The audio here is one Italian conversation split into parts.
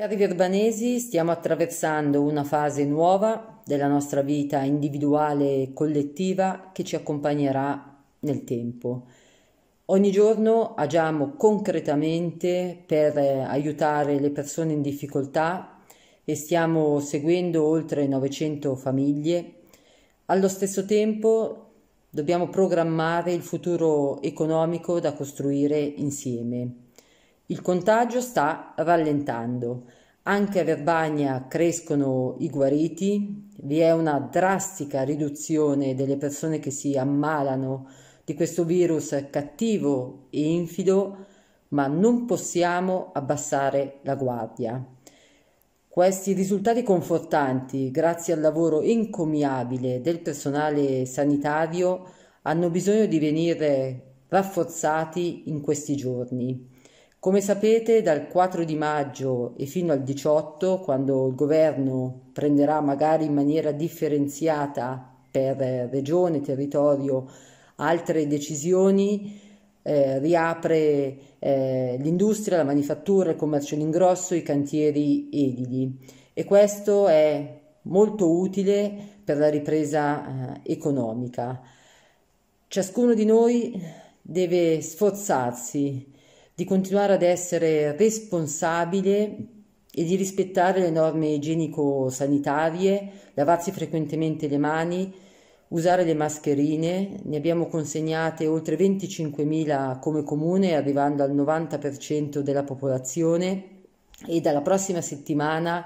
Cari verbanesi, stiamo attraversando una fase nuova della nostra vita individuale e collettiva che ci accompagnerà nel tempo. Ogni giorno agiamo concretamente per eh, aiutare le persone in difficoltà e stiamo seguendo oltre 900 famiglie. Allo stesso tempo dobbiamo programmare il futuro economico da costruire insieme. Il contagio sta rallentando. Anche a Verbania crescono i guariti, vi è una drastica riduzione delle persone che si ammalano di questo virus cattivo e infido, ma non possiamo abbassare la guardia. Questi risultati confortanti, grazie al lavoro encomiabile del personale sanitario, hanno bisogno di venire rafforzati in questi giorni. Come sapete, dal 4 di maggio e fino al 18, quando il governo prenderà magari in maniera differenziata per eh, regione, territorio, altre decisioni, eh, riapre eh, l'industria, la manifattura, il commercio all'ingrosso, i cantieri edili e questo è molto utile per la ripresa eh, economica. Ciascuno di noi deve sforzarsi di continuare ad essere responsabile e di rispettare le norme igienico-sanitarie, lavarsi frequentemente le mani, usare le mascherine, ne abbiamo consegnate oltre 25.000 come comune, arrivando al 90% della popolazione e dalla prossima settimana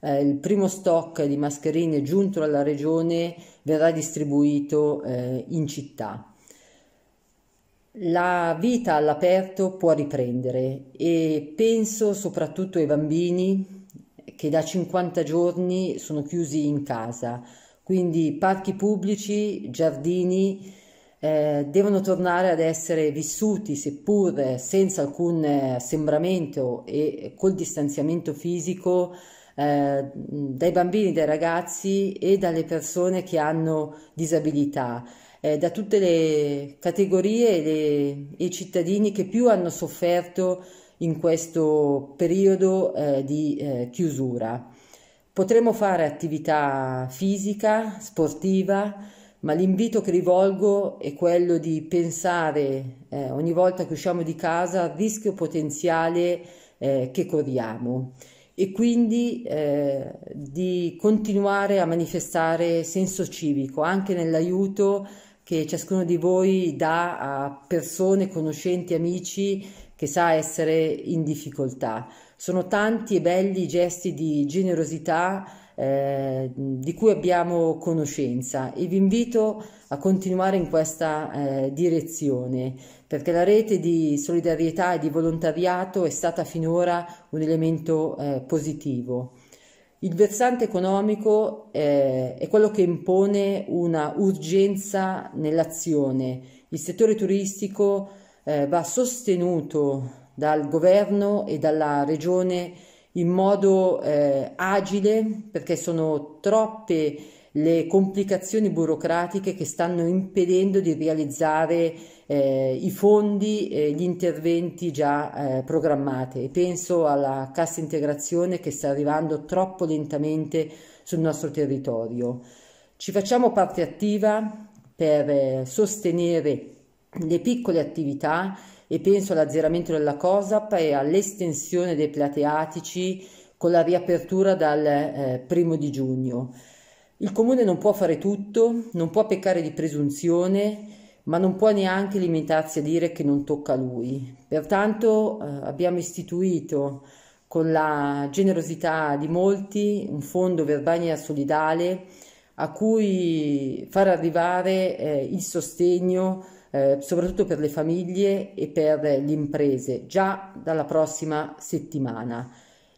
eh, il primo stock di mascherine giunto alla regione verrà distribuito eh, in città la vita all'aperto può riprendere e penso soprattutto ai bambini che da 50 giorni sono chiusi in casa, quindi parchi pubblici, giardini eh, devono tornare ad essere vissuti seppur senza alcun sembramento e col distanziamento fisico eh, dai bambini, dai ragazzi e dalle persone che hanno disabilità eh, da tutte le categorie e i cittadini che più hanno sofferto in questo periodo eh, di eh, chiusura. Potremo fare attività fisica, sportiva, ma l'invito che rivolgo è quello di pensare eh, ogni volta che usciamo di casa al rischio potenziale eh, che corriamo e quindi eh, di continuare a manifestare senso civico anche nell'aiuto che ciascuno di voi dà a persone, conoscenti, amici che sa essere in difficoltà. Sono tanti e belli gesti di generosità eh, di cui abbiamo conoscenza e vi invito a continuare in questa eh, direzione perché la rete di solidarietà e di volontariato è stata finora un elemento eh, positivo. Il versante economico eh, è quello che impone una urgenza nell'azione. Il settore turistico eh, va sostenuto dal governo e dalla regione in modo eh, agile perché sono troppe le complicazioni burocratiche che stanno impedendo di realizzare eh, i fondi e gli interventi già eh, programmati. penso alla cassa integrazione che sta arrivando troppo lentamente sul nostro territorio. Ci facciamo parte attiva per eh, sostenere le piccole attività e penso all'azzeramento della COSAP e all'estensione dei plateatici con la riapertura dal eh, primo di giugno. Il comune non può fare tutto, non può peccare di presunzione, ma non può neanche limitarsi a dire che non tocca a lui. Pertanto eh, abbiamo istituito con la generosità di molti un fondo Verbania solidale a cui far arrivare eh, il sostegno eh, soprattutto per le famiglie e per le imprese, già dalla prossima settimana.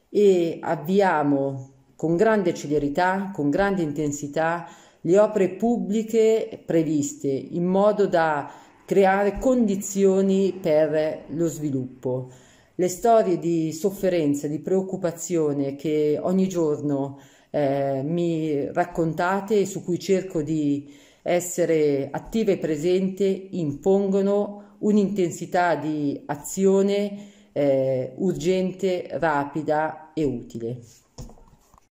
E avviamo con grande celerità, con grande intensità, le opere pubbliche previste in modo da creare condizioni per lo sviluppo. Le storie di sofferenza, di preoccupazione che ogni giorno eh, mi raccontate e su cui cerco di essere attive e presenti impongono un'intensità di azione eh, urgente, rapida e utile.